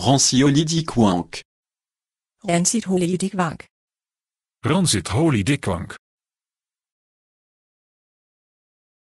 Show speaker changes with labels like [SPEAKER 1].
[SPEAKER 1] wank.
[SPEAKER 2] Rancid wank.
[SPEAKER 1] Rancid wank.